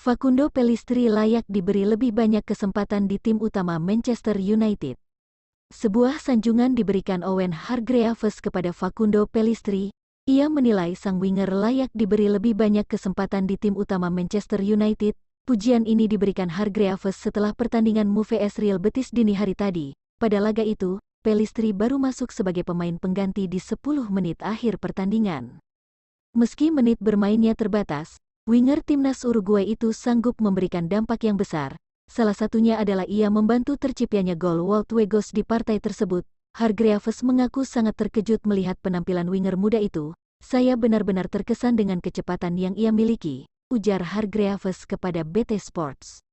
Facundo Pelistri layak diberi lebih banyak kesempatan di tim utama Manchester United. Sebuah sanjungan diberikan Owen Hargreaves kepada Facundo Pelistri. Ia menilai sang winger layak diberi lebih banyak kesempatan di tim utama Manchester United. Pujian ini diberikan Hargreaves setelah pertandingan S Real Betis dini hari tadi. Pada laga itu, Pelistri baru masuk sebagai pemain pengganti di 10 menit akhir pertandingan. Meski menit bermainnya terbatas, winger timnas Uruguay itu sanggup memberikan dampak yang besar. Salah satunya adalah ia membantu terciptanya gol Walt Wegos di partai tersebut. Hargreaves mengaku sangat terkejut melihat penampilan winger muda itu. Saya benar-benar terkesan dengan kecepatan yang ia miliki, ujar Hargreaves kepada BT Sports.